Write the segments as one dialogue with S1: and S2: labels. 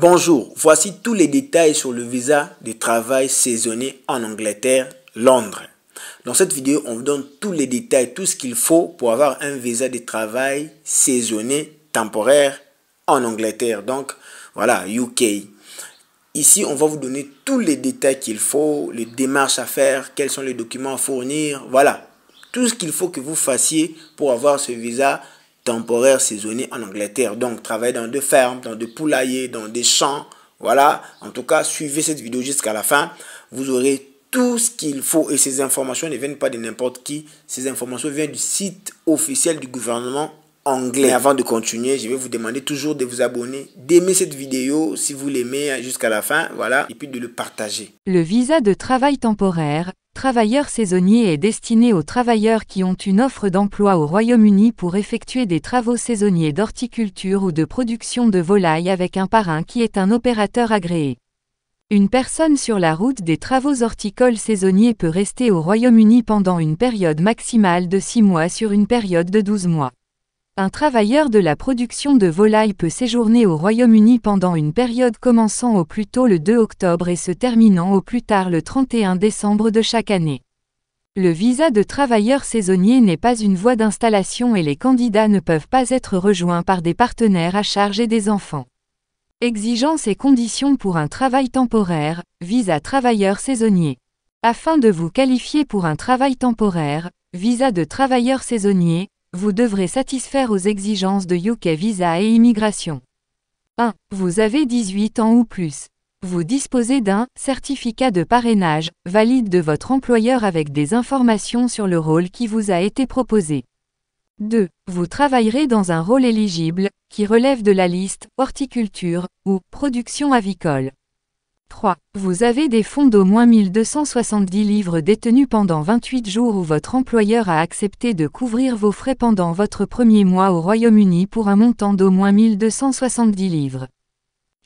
S1: Bonjour, voici tous les détails sur le visa de travail saisonnier en Angleterre, Londres. Dans cette vidéo, on vous donne tous les détails, tout ce qu'il faut pour avoir un visa de travail saisonnier temporaire en Angleterre. Donc voilà, UK. Ici, on va vous donner tous les détails qu'il faut, les démarches à faire, quels sont les documents à fournir, voilà. Tout ce qu'il faut que vous fassiez pour avoir ce visa temporaire saisonné en Angleterre. Donc, travailler dans deux fermes, dans des poulaillers, dans des champs. Voilà. En tout cas, suivez cette vidéo jusqu'à la fin. Vous aurez tout ce qu'il faut et ces informations ne viennent pas de n'importe qui. Ces informations viennent du site officiel du gouvernement anglais. avant de continuer, je vais vous demander toujours de vous abonner, d'aimer cette vidéo si vous l'aimez jusqu'à la fin, voilà, et puis de le partager. Le visa de travail temporaire, Travailleur saisonnier est destiné aux travailleurs qui ont une offre d'emploi au Royaume-Uni pour effectuer des travaux saisonniers d'horticulture ou de production de volailles avec un parrain qui est un opérateur agréé. Une personne sur la route des travaux horticoles saisonniers peut rester au Royaume-Uni pendant une période maximale de 6 mois sur une période de 12 mois. Un travailleur de la production de volailles peut séjourner au Royaume-Uni pendant une période commençant au plus tôt le 2 octobre et se terminant au plus tard le 31 décembre de chaque année. Le visa de travailleur saisonnier n'est pas une voie d'installation et les candidats ne peuvent pas être rejoints par des partenaires à charge et des enfants. Exigences et conditions pour un travail temporaire, visa travailleur saisonnier. Afin de vous qualifier pour un travail temporaire, visa de travailleur saisonnier, vous devrez satisfaire aux exigences de UK Visa et Immigration. 1. Vous avez 18 ans ou plus. Vous disposez d'un certificat de parrainage, valide de votre employeur avec des informations sur le rôle qui vous a été proposé. 2. Vous travaillerez dans un rôle éligible, qui relève de la liste horticulture ou production avicole. 3. Vous avez des fonds d'au moins 1270 livres détenus pendant 28 jours où votre employeur a accepté de couvrir vos frais pendant votre premier mois au Royaume-Uni pour un montant d'au moins 1270 livres.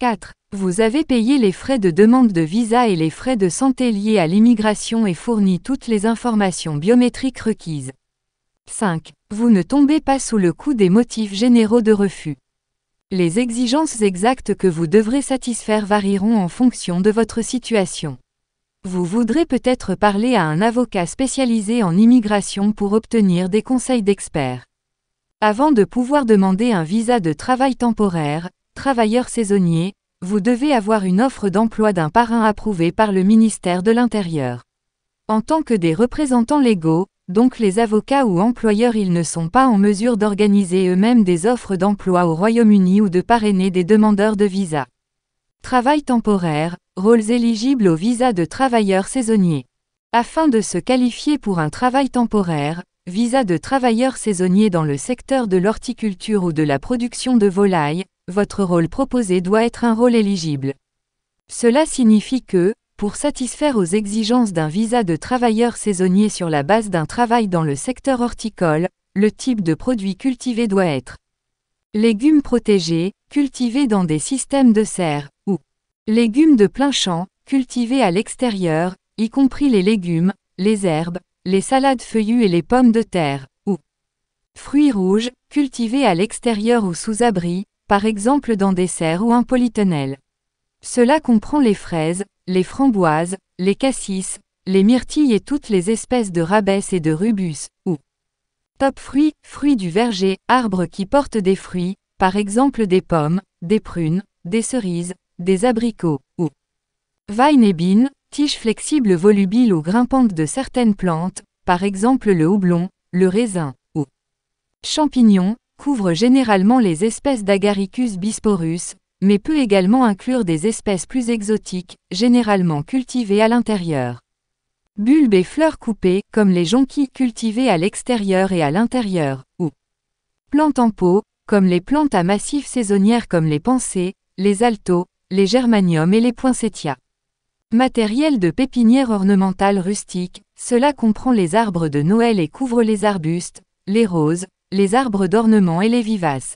S1: 4. Vous avez payé les frais de demande de visa et les frais de santé liés à l'immigration et fourni toutes les informations biométriques requises. 5. Vous ne tombez pas sous le coup des motifs généraux de refus. Les exigences exactes que vous devrez satisfaire varieront en fonction de votre situation. Vous voudrez peut-être parler à un avocat spécialisé en immigration pour obtenir des conseils d'experts. Avant de pouvoir demander un visa de travail temporaire, travailleur saisonnier, vous devez avoir une offre d'emploi d'un parrain approuvé par le ministère de l'Intérieur. En tant que des représentants légaux, donc les avocats ou employeurs ils ne sont pas en mesure d'organiser eux-mêmes des offres d'emploi au Royaume-Uni ou de parrainer des demandeurs de visa. Travail temporaire, rôles éligibles au visa de travailleurs saisonniers. Afin de se qualifier pour un travail temporaire, visa de travailleurs saisonniers dans le secteur de l'horticulture ou de la production de volailles, votre rôle proposé doit être un rôle éligible. Cela signifie que, pour satisfaire aux exigences d'un visa de travailleur saisonnier sur la base d'un travail dans le secteur horticole, le type de produit cultivé doit être légumes protégés, cultivés dans des systèmes de serre, ou légumes de plein champ, cultivés à l'extérieur, y compris les légumes, les herbes, les salades feuillues et les pommes de terre, ou fruits rouges, cultivés à l'extérieur ou sous abri, par exemple dans des serres ou un polytunnel. Cela comprend les fraises, les framboises, les cassis, les myrtilles et toutes les espèces de rabès et de rubus, ou top fruits, fruits du verger, arbres qui portent des fruits, par exemple des pommes, des prunes, des cerises, des abricots, ou vine et bines, tiges flexibles volubiles ou grimpantes de certaines plantes, par exemple le houblon, le raisin, ou champignons, couvre généralement les espèces d'Agaricus bisporus, mais peut également inclure des espèces plus exotiques, généralement cultivées à l'intérieur. Bulbes et fleurs coupées, comme les jonquilles cultivées à l'extérieur et à l'intérieur, ou plantes en pot, comme les plantes à massif saisonnières comme les pensées, les altos, les germaniums et les poinsettias. Matériel de pépinière ornementale rustique, cela comprend les arbres de Noël et couvre les arbustes, les roses, les arbres d'ornement et les vivaces.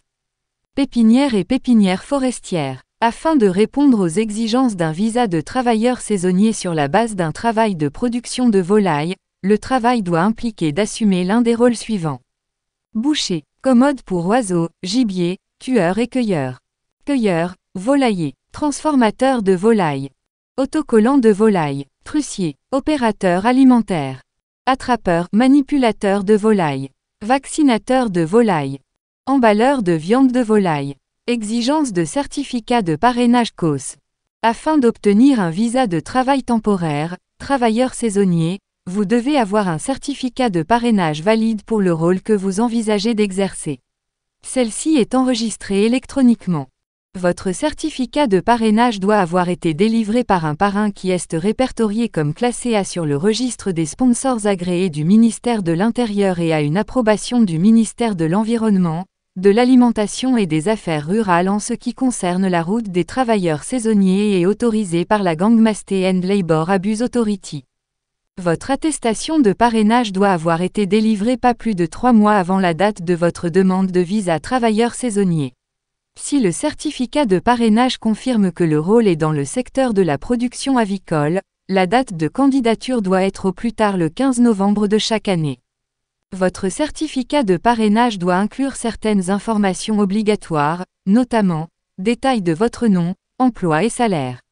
S1: Pépinière et pépinière forestière. Afin de répondre aux exigences d'un visa de travailleur saisonnier sur la base d'un travail de production de volailles, le travail doit impliquer d'assumer l'un des rôles suivants. Boucher, commode pour oiseaux, gibier, tueur et cueilleur. Cueilleur, volailler, transformateur de volailles. Autocollant de volailles, trucier, opérateur alimentaire. Attrapeur, manipulateur de volailles. Vaccinateur de volailles. Emballeur de viande de volaille. Exigence de certificat de parrainage COS. Afin d'obtenir un visa de travail temporaire, travailleur saisonnier, vous devez avoir un certificat de parrainage valide pour le rôle que vous envisagez d'exercer. Celle-ci est enregistrée électroniquement. Votre certificat de parrainage doit avoir été délivré par un parrain qui est répertorié comme classé A sur le registre des sponsors agréés du ministère de l'Intérieur et à une approbation du ministère de l'Environnement, de l'alimentation et des affaires rurales en ce qui concerne la route des travailleurs saisonniers et autorisée par la Gangmasté and Labor Abuse Authority. Votre attestation de parrainage doit avoir été délivrée pas plus de trois mois avant la date de votre demande de visa travailleur saisonnier. Si le certificat de parrainage confirme que le rôle est dans le secteur de la production avicole, la date de candidature doit être au plus tard le 15 novembre de chaque année. Votre certificat de parrainage doit inclure certaines informations obligatoires, notamment détails de votre nom, emploi et salaire.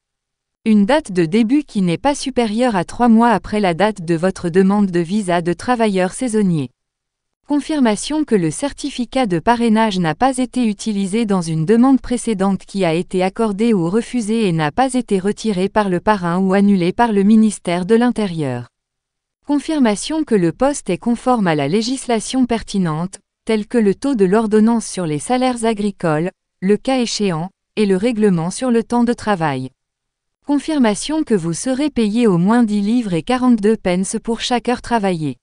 S1: Une date de début qui n'est pas supérieure à trois mois après la date de votre demande de visa de travailleur saisonnier. Confirmation que le certificat de parrainage n'a pas été utilisé dans une demande précédente qui a été accordée ou refusée et n'a pas été retiré par le parrain ou annulé par le ministère de l'Intérieur. Confirmation que le poste est conforme à la législation pertinente, telle que le taux de l'ordonnance sur les salaires agricoles, le cas échéant, et le règlement sur le temps de travail. Confirmation que vous serez payé au moins 10 livres et 42 pence pour chaque heure travaillée.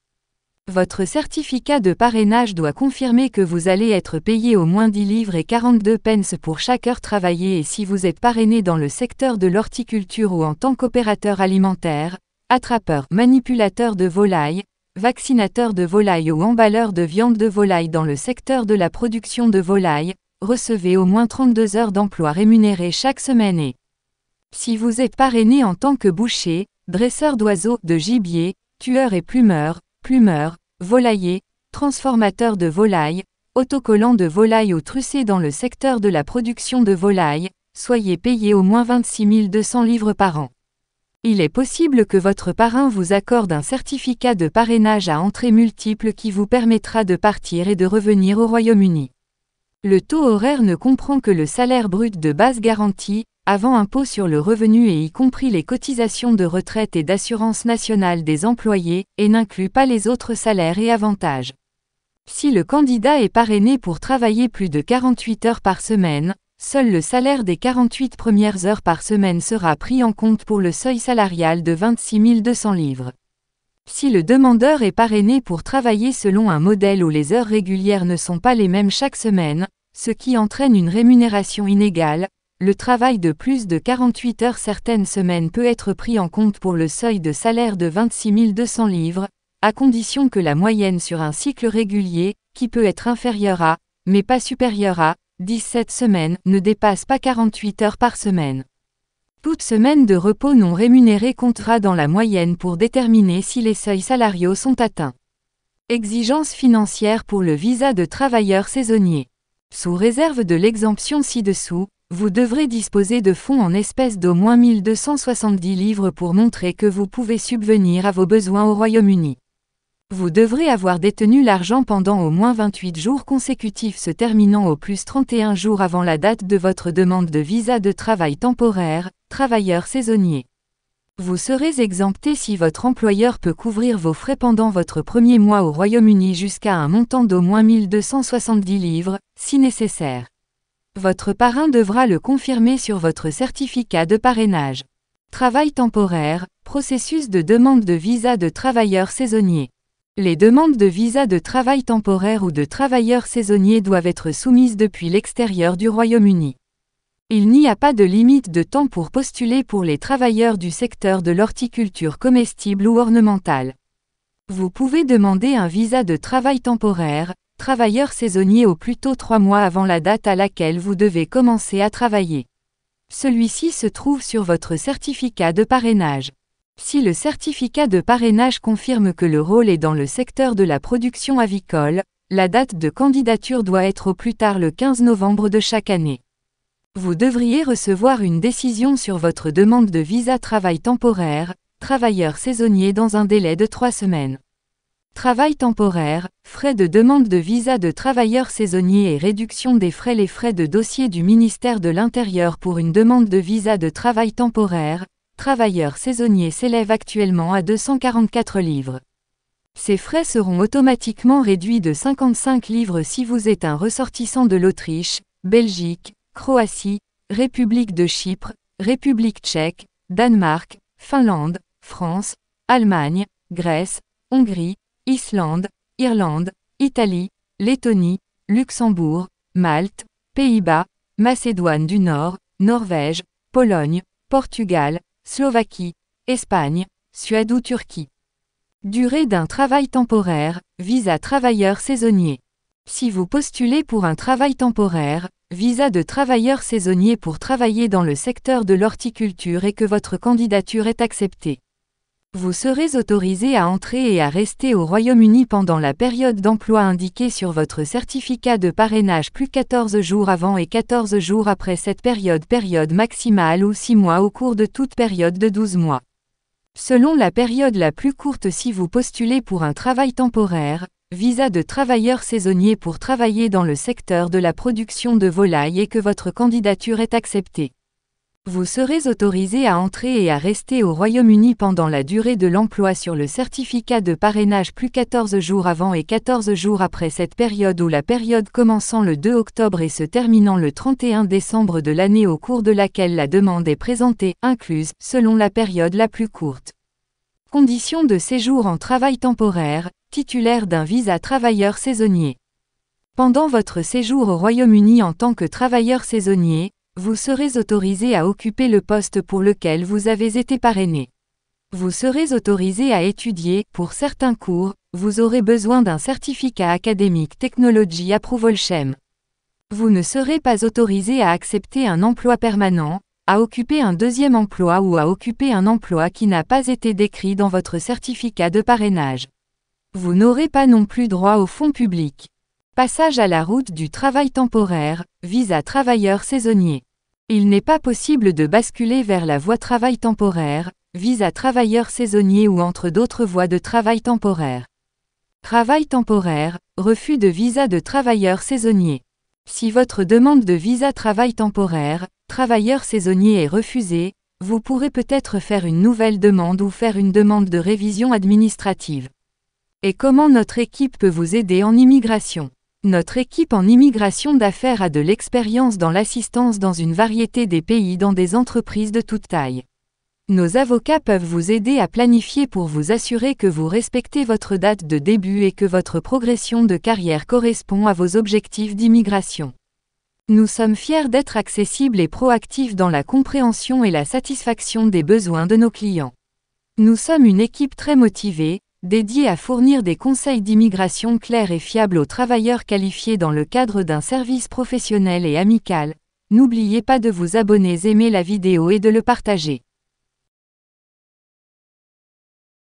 S1: Votre certificat de parrainage doit confirmer que vous allez être payé au moins 10 livres et 42 pence pour chaque heure travaillée et si vous êtes parrainé dans le secteur de l'horticulture ou en tant qu'opérateur alimentaire, Attrapeur, manipulateur de volailles, vaccinateur de volailles ou emballeur de viande de volaille dans le secteur de la production de volailles, recevez au moins 32 heures d'emploi rémunéré chaque semaine et si vous êtes parrainé en tant que boucher, dresseur d'oiseaux, de gibier, tueur et plumeur, plumeur, volailler, transformateur de volailles, autocollant de volailles ou trussé dans le secteur de la production de volailles, soyez payé au moins 26 200 livres par an. Il est possible que votre parrain vous accorde un certificat de parrainage à entrée multiple qui vous permettra de partir et de revenir au Royaume-Uni. Le taux horaire ne comprend que le salaire brut de base garantie, avant impôt sur le revenu et y compris les cotisations de retraite et d'assurance nationale des employés, et n'inclut pas les autres salaires et avantages. Si le candidat est parrainé pour travailler plus de 48 heures par semaine, Seul le salaire des 48 premières heures par semaine sera pris en compte pour le seuil salarial de 26 200 livres. Si le demandeur est parrainé pour travailler selon un modèle où les heures régulières ne sont pas les mêmes chaque semaine, ce qui entraîne une rémunération inégale, le travail de plus de 48 heures certaines semaines peut être pris en compte pour le seuil de salaire de 26 200 livres, à condition que la moyenne sur un cycle régulier, qui peut être inférieure à, mais pas supérieure à, 17 semaines, ne dépasse pas 48 heures par semaine. Toute semaine de repos non rémunéré comptera dans la moyenne pour déterminer si les seuils salariaux sont atteints. Exigences financières pour le visa de travailleur saisonnier. Sous réserve de l'exemption ci-dessous, vous devrez disposer de fonds en espèces d'au moins 1270 livres pour montrer que vous pouvez subvenir à vos besoins au Royaume-Uni. Vous devrez avoir détenu l'argent pendant au moins 28 jours consécutifs se terminant au plus 31 jours avant la date de votre demande de visa de travail temporaire, travailleur saisonnier. Vous serez exempté si votre employeur peut couvrir vos frais pendant votre premier mois au Royaume-Uni jusqu'à un montant d'au moins 1270 livres, si nécessaire. Votre parrain devra le confirmer sur votre certificat de parrainage. Travail temporaire, processus de demande de visa de travailleur saisonnier. Les demandes de visa de travail temporaire ou de travailleurs saisonniers doivent être soumises depuis l'extérieur du Royaume-Uni. Il n'y a pas de limite de temps pour postuler pour les travailleurs du secteur de l'horticulture comestible ou ornementale. Vous pouvez demander un visa de travail temporaire, travailleur saisonnier au plus tôt trois mois avant la date à laquelle vous devez commencer à travailler. Celui-ci se trouve sur votre certificat de parrainage. Si le certificat de parrainage confirme que le rôle est dans le secteur de la production avicole, la date de candidature doit être au plus tard le 15 novembre de chaque année. Vous devriez recevoir une décision sur votre demande de visa travail temporaire, travailleur saisonnier dans un délai de trois semaines. Travail temporaire, frais de demande de visa de travailleur saisonnier et réduction des frais. Les frais de dossier du ministère de l'Intérieur pour une demande de visa de travail temporaire, travailleurs saisonniers s'élèvent actuellement à 244 livres. Ces frais seront automatiquement réduits de 55 livres si vous êtes un ressortissant de l'Autriche, Belgique, Croatie, République de Chypre, République tchèque, Danemark, Finlande, France, Allemagne, Grèce, Hongrie, Islande, Irlande, Italie, Lettonie, Luxembourg, Malte, Pays-Bas, Macédoine du Nord, Norvège, Pologne, Portugal, Slovaquie, Espagne, Suède ou Turquie. Durée d'un travail temporaire, visa travailleur saisonnier. Si vous postulez pour un travail temporaire, visa de travailleur saisonnier pour travailler dans le secteur de l'horticulture et que votre candidature est acceptée, vous serez autorisé à entrer et à rester au Royaume-Uni pendant la période d'emploi indiquée sur votre certificat de parrainage plus 14 jours avant et 14 jours après cette période période maximale ou 6 mois au cours de toute période de 12 mois. Selon la période la plus courte si vous postulez pour un travail temporaire, visa de travailleur saisonnier pour travailler dans le secteur de la production de volailles et que votre candidature est acceptée. Vous serez autorisé à entrer et à rester au Royaume-Uni pendant la durée de l'emploi sur le certificat de parrainage plus 14 jours avant et 14 jours après cette période ou la période commençant le 2 octobre et se terminant le 31 décembre de l'année au cours de laquelle la demande est présentée, incluse, selon la période la plus courte. Conditions de séjour en travail temporaire, titulaire d'un visa travailleur saisonnier. Pendant votre séjour au Royaume-Uni en tant que travailleur saisonnier, vous serez autorisé à occuper le poste pour lequel vous avez été parrainé. Vous serez autorisé à étudier, pour certains cours, vous aurez besoin d'un certificat académique Technology Approval Vous ne serez pas autorisé à accepter un emploi permanent, à occuper un deuxième emploi ou à occuper un emploi qui n'a pas été décrit dans votre certificat de parrainage. Vous n'aurez pas non plus droit aux fonds publics. Passage à la route du travail temporaire, visa travailleur saisonnier. Il n'est pas possible de basculer vers la voie travail temporaire, visa travailleur saisonnier ou entre d'autres voies de travail temporaire. Travail temporaire, refus de visa de travailleur saisonnier. Si votre demande de visa travail temporaire, travailleur saisonnier est refusée, vous pourrez peut-être faire une nouvelle demande ou faire une demande de révision administrative. Et comment notre équipe peut vous aider en immigration notre équipe en immigration d'affaires a de l'expérience dans l'assistance dans une variété des pays dans des entreprises de toute taille. Nos avocats peuvent vous aider à planifier pour vous assurer que vous respectez votre date de début et que votre progression de carrière correspond à vos objectifs d'immigration. Nous sommes fiers d'être accessibles et proactifs dans la compréhension et la satisfaction des besoins de nos clients. Nous sommes une équipe très motivée, dédié à fournir des conseils d'immigration clairs et fiables aux travailleurs qualifiés dans le cadre d'un service professionnel et amical. N'oubliez pas de vous abonner, aimer la vidéo et de le partager.